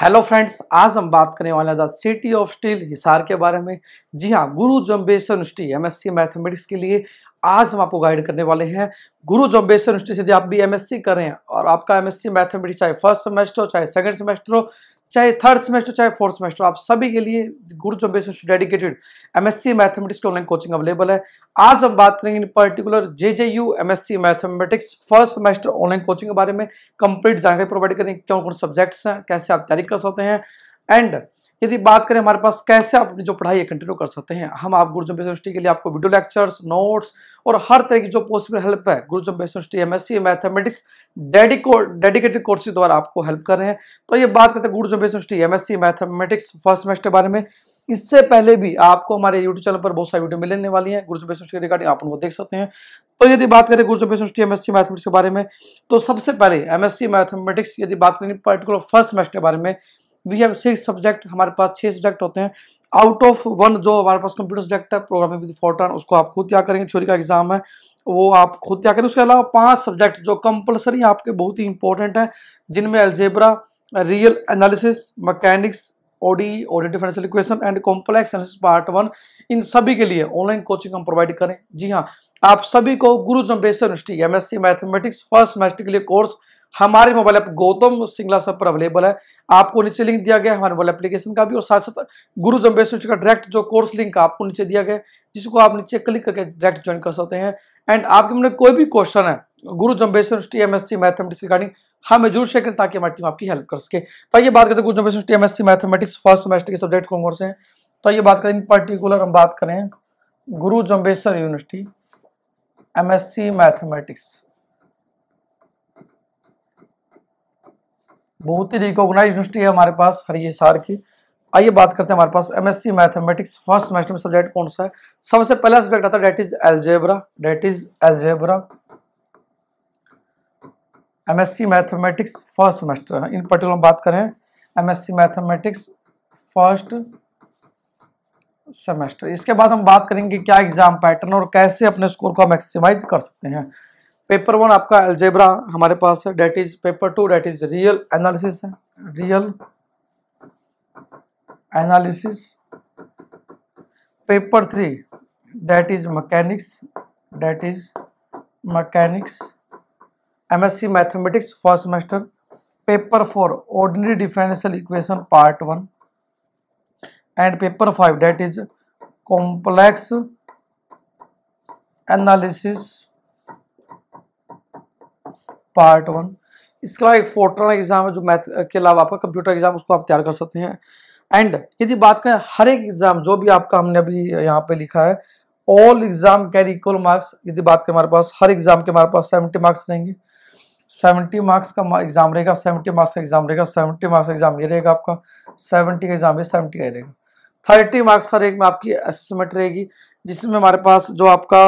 hello friends आज हम बात करने वाले हैं the city of steel Hisar के बारे में जी हाँ गुरु जम्बेश्वर यूनिवर्सिटी एमएससी मैथमेटिक्स के लिए आज हम आपको गाइड करने वाले हैं गुरु जम्बेश्वर यूनिवर्सिटी से यदि आप भी एमएससी कर रहे हैं और आपका एमएससी मैथमेटिक्स चाहे फर्स्ट सेमेस्टर हो चाहे सेकंड सेमेस्टर हो चाहे थर्ड सेमेस्टर चाहे फोर्थ सेमेस्टर आप सभी के लिए गुरु चौबे डेडिकेटेड एमएससी मैथमेटिक्स की ऑनलाइन कोचिंग अवेलेबल है आज हम बात करेंगे in particular J J U C mathematics first semester online coaching के बारे में कंप्लीट जानकारी प्रोवाइड करेंगे क्यों कौन सब्जेक्ट्स हैं कैसे आप तैयारी कर सकते हैं एंड यदि बात करें हमारे पास कैसे आप अपनी जो पढ़ाई है कंटिन्यू कर सकते हैं हम आप गुरुजम यूनिवर्सिटी के लिए आपको वीडियो लेक्चर्स नोट्स और हर तरह की जो पॉसिबल हेल्प है गुरुजम university M S C mathematics डेडिको डेडिकेटेड कोर्सेज द्वारा आपको हेल्प कर रहे हैं तो ये बात करते हैं गुरुजम university M S C mathematics first semester के बारे में इससे पहले भी आपको हमारे यूट्यूब चैनल पर बहुत सारी वीडियो मिलने वाली है गुरुजम यूनिवर्सिटी के रिगार्डिंग आप उनको देख सकते हैं तो यदि बात करें गुरुजम university M S C mathematics के बारे में तो सबसे पहले एम एस सी मैथमेटिक्स यदि बात करें पर्टिकुलर फर्स्ट सेमेस्टर के बारे में वी हैव सिक्स सब्जेक्ट हमारे पास छः सब्जेक्ट होते हैं आउट ऑफ वन जो हमारे पास कंप्यूटर सब्जेक्ट है प्रोग्रामिंग विद फोर्टन उसको आप खुद क्या करेंगे थ्योरी का एग्जाम है वो आप खुद क्या करें उसके अलावा पांच सब्जेक्ट जो कंपलसरी आपके बहुत ही इंपॉर्टेंट हैं जिनमें algebra real analysis mechanics OD oriented financial equation and complex analysis part one इन सभी के लिए ऑनलाइन कोचिंग हम प्रोवाइड करें जी हाँ आप सभी को Guru Jambheshwar university C mathematics first semester के लिए कोर्स हमारे मोबाइल ऐप गौतम सिंगला सब पर अवेलेबल है आपको नीचे लिंक दिया गया हमारे मोबाइल एप्लीकेशन का भी और साथ साथ गुरु जम्बे का डायरेक्ट जो कोर्स लिंक आपको नीचे दिया गया जिसको आप नीचे क्लिक करके डायरेक्ट ज्वाइन कर सकते हैं एंड आपके मन कोई भी क्वेश्चन है Guru Jambhesh university M S C mathematics regarding हमें जरूर शेयर करें ताकि हमारी टीम आपकी हेल्प कर सके तो ये बात करते हैं Guru Jambhe M S C mathematics first semester के सब्जेक्ट कौन से तो ये बात करें इन पर्टिकुलर हम बात करें Guru Jambheshwar university M S C mathematics बहुत ही रिकॉग्नाइज यूनिवर्सिटी है हमारे पास हरिसार की आइए बात करते हैं हमारे पास एमएससी मैथमेटिक्स फर्स्ट सेमेस्टर में सब्जेक्ट कौन सा है सबसे पहला सब्जेक्ट आता है that is algebra that is algebra MSc mathematics first semester in particular हम बात करें एमएससी मैथमेटिक्स फर्स्ट सेमेस्टर इसके बाद हम बात करेंगे क्या एग्जाम पैटर्न और कैसे अपने स्कोर को मैक्सिमाइज कर सकते हैं पेपर वन आपका एल्जेब्रा हमारे पास है that is paper two that is real analysis है real analysis paper three that is mechanics that is mechanics MSc mathematics first semester paper four ordinary differential equation part one and paper five that is complex analysis part one इसके अलावा एक Fortran exam है जो math के अलावा आपका computer exam उसको आप तैयार कर सकते हैं एंड यदि बात करें हर एक एग्जाम जो भी आपका हमने अभी यहाँ पे लिखा है all exam carry equal marks यदि बात करें हमारे पास हर एग्जाम के हमारे पास सेवेंटी मार्क्स रहेंगे सेवेंटी मार्क्स का एग्जाम रहेगा सेवेंटी मार्क्स का एग्जाम रहेगा सेवेंटी मार्क्स का एग्जाम ये रहेगा आपका सेवेंटी का एग्जाम ये सेवेंटी का रहेगा थर्टी मार्क्स हर एक में आपकी असेसमेंट रहेगी जिसमें हमारे पास जो आपका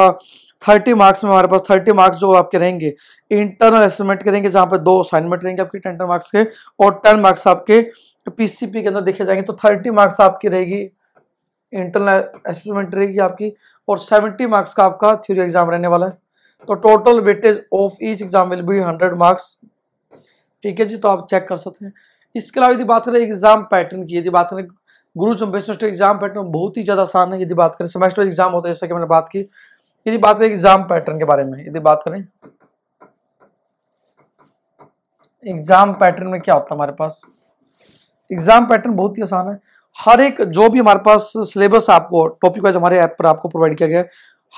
थर्टी मार्क्स में हमारे पास थर्टी मार्क्स जो आपके रहेंगे इंटरनल असेसमेंट के रहेंगे जहाँ पर दो असाइनमेंट रहेंगे आपके टेन टेन मार्क्स के और टेन मार्क्स आपके पीसीपी के अंदर देखे जाएंगे तो थर्टी मार्क्स आपकी रहेगी इंटरनल असेसमेंट रहेगी आपकी और सेवेंटी मार्क्स का आपका थ्योरी एग्जाम रहने वाला है तो total weightage of each exam will be hundred marks ठीक है जी तो आप चेक कर सकते हैं इसके अलावा यदि बात करें एग्जाम पैटर्न की यदि बात करें गुरु जो बेस्ट एग्जाम पैटर्न बहुत ही ज़्यादा आसान है यदि बात करें सेमेस्टर एग्जाम होता है जैसा कि मैंने बात की यदि बात करें एग्जाम पैटर्न के बारे में यदि बात करें एग्जाम पैटर्न में क्या होता है हमारे पास एग्जाम पैटर्न बहुत ही आसान है हर एक जो भी हमारे पास सिलेबस आपको टॉपिक वाइज हमारे ऐप पर आपको प्रोवाइड किया गया है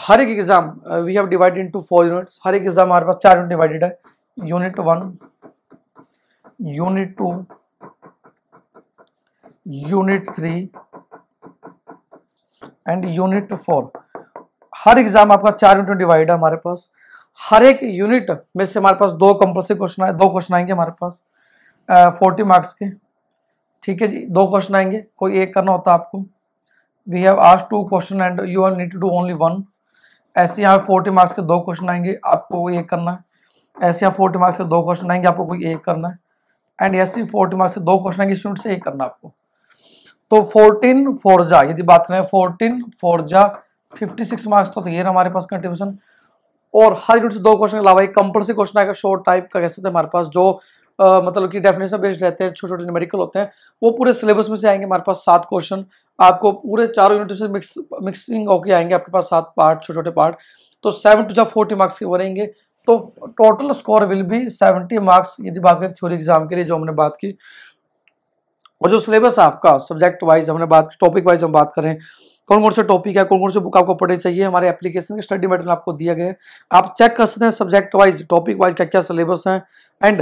हर एक exam we have divided into four units हर एक एग्जाम हमारे पास चार यूनिट डिवाइडेड है unit one unit two unit three and unit four हर एग्जाम आपका चार यूनिट डिवाइड है हमारे पास हर एक यूनिट में से हमारे पास दो कंपल्सरी क्वेश्चन आए दो क्वेश्चन आएंगे हमारे पास फोर्टी मार्क्स के ठीक है जी दो क्वेश्चन आएंगे कोई एक करना होता आपको वी हैव आज two question and you are need to do only one ऐसे यहाँ फोर्टी मार्क्स के दो क्वेश्चन आएंगे आपको कोई एक करना है ऐसे यहाँ फोर्टी मार्क्स के दो क्वेश्चन आएंगे आपको कोई एक करना है एंड ऐसे फोर्टी मार्क्स के दो क्वेश्चन आएंगे स्टूडेंट से एक करना आपको तो 14 फोरजा यदि बात करें 14 फोरजा 56 मार्क्स तो ये हमारे पास कंट्रीब्यूशन और हर यूनिट से दो क्वेश्चन के अलावा एक कंपल्सरी क्वेश्चन आएगा शॉर्ट टाइप का कैसे थे हमारे पास जो आ, मतलब कि डेफिनेशन बेस्ड रहते हैं छोटे छोटे न्यूमेरिकल होते हैं वो पूरे सिलेबस में से आएंगे हमारे पास सात क्वेश्चन आपको पूरे चारों यूनिट से मिक्स मिक्सिंग होके आएंगे आपके पास सात पार्ट छोटे छोटे पार्ट तो सेवन टू जब फोर्टी मार्क्स के बनेंगे तो total score will be seventy marks यदि बात करें थ्योरी एग्जाम के लिए जो हमने बात की और जो सिलेबस है आपका सब्जेक्ट वाइज हमने बात टॉपिक वाइज हम बात करें कौन कौन से टॉपिक है कौन कौन से बुक आपको पढ़ने चाहिए हमारे एप्लीकेशन के स्टडी मटेरियल आपको दिया गया है आप चेक कर सकते हैं सब्जेक्ट वाइज टॉपिक वाइज क्या क्या सिलेबस है एंड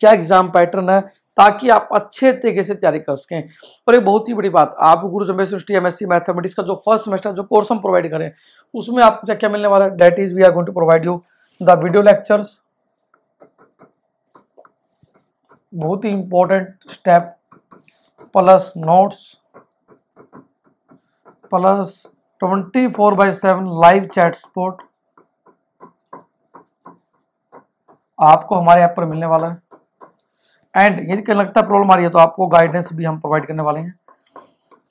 क्या एग्जाम पैटर्न है ताकि आप अच्छे तरीके से तैयारी कर सकें और एक बहुत ही बड़ी बात आप गुरु जम्बे सृष्टि एम मैथमेटिक्स का जो फर्स्ट सेमेस्टर जो कोर्स हम प्रोवाइड करें उसमें आपको क्या क्या मिलने वाला है that is we are going to provide you the video lectures बहुत ही important step plus notes plus twenty four by seven live chat support आपको हमारे ऐप पर मिलने वाला है एंड यदि कहीं लगता है प्रॉब्लम आ रही है तो आपको गाइडेंस भी हम प्रोवाइड करने वाले हैं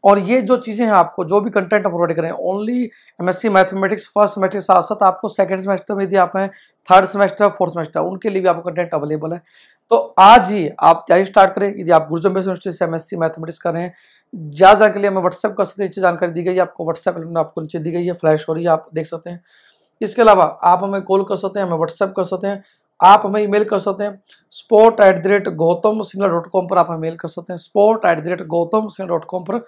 और ये जो चीज़ें हैं आपको जो भी कंटेंट हम प्रोवाइड करें only MSc mathematics first semester के साथ साथ आपको सेकेंड सेमेस्टर में यदि आप हैं थर्ड सेमेस्टर फोर्थ सेमेस्टर उनके लिए भी आपको कंटेंट अवेलेबल है तो आज ही आप तैयारी स्टार्ट करें यदि आप गुरुजम यूनिवर्सिटी से एमएससी मैथमेटिक्स कर रहे हैं ज्यादा के लिए हमें व्हाट्सएप कर सकते हैं नीचे जानकारी दी गई है आपको व्हाट्सएप आपको नीचे दी गई है फ्लैश हो रही है आप देख सकते हैं इसके अलावा आप हमें कॉल कर सकते हैं हमें व्हाट्सएप कर सकते हैं आप हमें ईमेल कर सकते हैं support at the rate Gautam Singla dot com पर आप हमें मेल कर सकते हैं support at the rate Gautam Singla dot com पर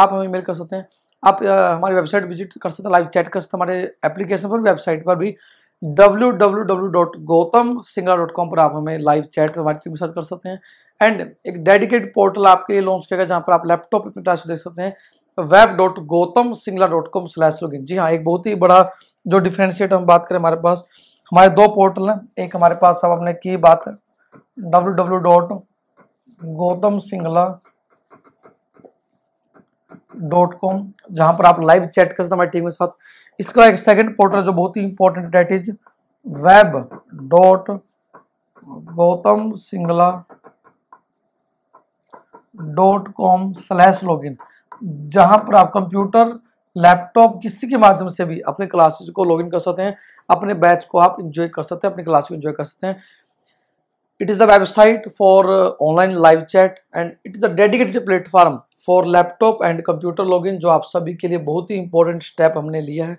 आप हमें मेल कर सकते हैं आप हमारी वेबसाइट विजिट कर सकते हैं लाइव चैट कर सकते हैं हमारे एप्लीकेशन पर वेबसाइट पर भी www.gautamsingla.com पर आप हमें लाइव चैट हमारे टीम सर्च कर सकते हैं एंड एक डेडिकेट पोर्टल आपके लिए लॉन्च किया गया जहाँ पर आप लैपटॉप अपनी क्लास देख सकते हैं web dot Gautam Singla dot com slash log in जी हाँ एक बहुत ही बड़ा जो डिफ्रेंशिएट हम बात करें हमारे पास हमारे दो पोर्टल हैं एक हमारे पास अब हमने की बात W W dot Gautam Singla dot com जहां पर आप लाइव चैट कर सकते हमारी टीम के साथ इसका एक सेकंड पोर्टल जो बहुत ही important that is web dot Gautam Singla dot com slash log in जहाँ पर आप कंप्यूटर लैपटॉप किसी के माध्यम से भी अपने क्लासेस को लॉगिन कर सकते हैं अपने बैच को आप इंजॉय कर सकते हैं अपने क्लास को इंजॉय कर सकते हैं it is the website for online live chat and it is is dedicated platform for laptop and computer login जो आप सभी के लिए बहुत ही इंपॉर्टेंट स्टेप हमने लिया है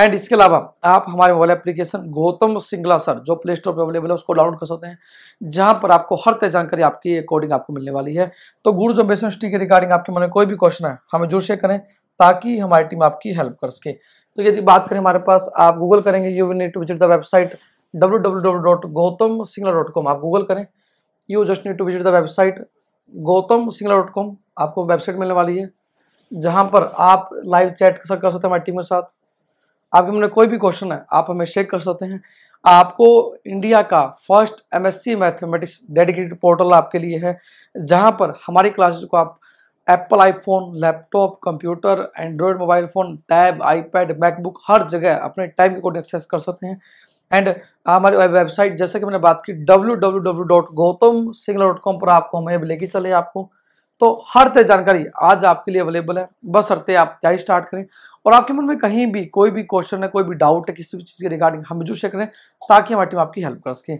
एंड इसके अलावा आप हमारे mobile application Gautam Singla sir जो प्ले स्टोर पर अवेलेबल है उसको डाउनलोड कर सकते हैं जहां पर आपको हर तरह जानकारी आपकी अकॉर्डिंग आपको मिलने वाली है तो गुरु जो यूनिवर्सिटी के रिगार्डिंग आपके मन में कोई भी क्वेश्चन है हमें जरूर शेयर करें ताकि हमारी टीम आपकी हेल्प कर सके तो यदि बात करें हमारे पास आप गूगल करेंगे you we need to visit the website W W W dot Gautam Singla dot com आप गूगल करें you just need to visit the website Gautam Singla dot com आपको वेबसाइट मिलने वाली है जहाँ पर आप लाइव चैट कर सकते हैं हमारी टीम के साथ आपके मन में कोई भी क्वेश्चन है आप हमें शेयर कर सकते हैं आपको इंडिया का first MSc mathematics dedicated portal आपके लिए है जहाँ पर हमारी क्लासेज को आप Apple iPhone laptop computer Android mobile phone tab iPad MacBook हर जगह अपने टाइम के अकॉर्डिंग एक्सेस कर सकते हैं एंड हमारी वेबसाइट जैसे कि मैंने बात की डब्ल्यू पर आपको हमें लेके चले आपको तो हर तरह जानकारी आज आपके लिए अवेलेबल है बस हरते आप क्या ही स्टार्ट करें और आपके मन में कहीं भी कोई भी क्वेश्चन है कोई भी डाउट है किसी भी चीज़ के रिगार्डिंग हम जो शेयर करें ताकि हमारी टीम आपकी हेल्प कर सकें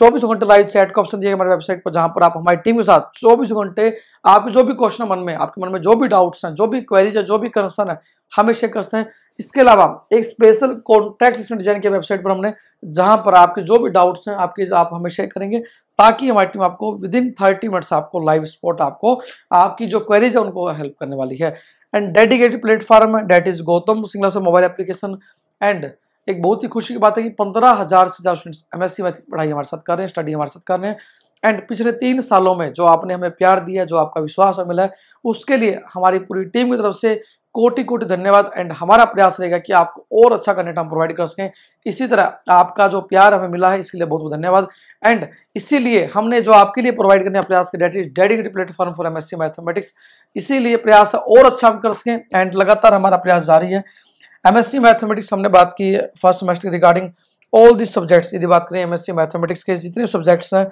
चौबीसों घंटे लाइव चैट का ऑप्शन दिया हमारे वेबसाइट पर जहां पर आप हमारी टीम के साथ चौबीसों घंटे आपके जो भी क्वेश्चन मन में आपके मन में जो भी डाउट्स हैं जो भी क्वेरीज है जो भी कंसर्न है हमें शेयर करते हैं इसके अलावा एक स्पेशल कॉन्टैक्ट सिस्टम डिजाइन की वेबसाइट पर हमने जहां पर आपके जो भी डाउट्स हैं आपके आप हमें शेयर करेंगे ताकि हमारी टीम आपको विद इन थर्टी मिनट्स आपको लाइव स्पॉट आपको आपकी जो क्वेरीज है उनको हेल्प करने वाली है एंड डेडिकेटेड प्लेटफॉर्म है डेट इज गौतम सिंगला से मोबाइल एप्लीकेशन एंड एक बहुत ही खुशी की बात है कि पंद्रह हज़ार से ज़्यादा स्टूडेंट्स एम एस सी पढ़ाई हमारे साथ कर रहे हैं स्टडी हमारे साथ कर रहे हैं एंड पिछले तीन सालों में जो आपने हमें प्यार दिया जो आपका विश्वास हमें मिला है उसके लिए हमारी पूरी टीम की तरफ से कोटि कोटि धन्यवाद एंड हमारा प्रयास रहेगा कि आपको और अच्छा कंटेंट हम प्रोवाइड कर सकें इसी तरह आपका जो प्यार हमें मिला है इसके लिए बहुत बहुत धन्यवाद एंड इसीलिए हमने जो आपके लिए प्रोवाइड करने का प्रयास किया dedicated platform for M S C mathematics इसीलिए प्रयास और अच्छा हम कर सकें एंड लगातार हमारा प्रयास जारी है एमएससी मैथमेटिक्स हमने बात की first semester regarding all this subjects यदि बात करें एमएससी मैथमेटिक्स के जितने सब्जेक्ट्स हैं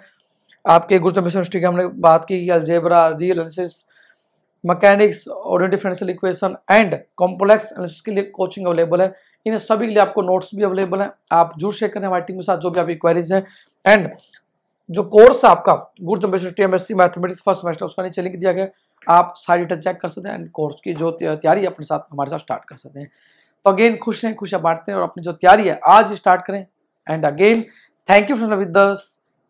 आपके गुजरात यूनिवर्सिटी के हमने बात की अल्जेबरा रियल एनालिसिस मैकेनिक्स और differential equation and complex analysis के लिए कोचिंग अवेलेबल है इन सभी के लिए आपको नोट्स भी अवेलेबल हैं आप जरूर शेयर करें हमारी टीम के साथ जो भी आपकी क्वेरीज हैं एंड जो कोर्स है आपका गुड जम्बे university M S C mathematics first semester उसका नीचे लिंक दिया गया आप सारी डिटेल चेक कर सकते हैं एंड कोर्स की जो तैयारी अपने साथ हमारे साथ स्टार्ट कर सकते हैं तो अगेन खुश हैं खुशियाँ बांटते हैं और अपनी जो तैयारी है आज स्टार्ट करें and again thank you friend with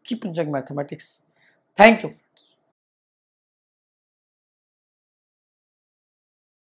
keep in जंग मैथमेटिक्स थैंक यू फ्रेंड्स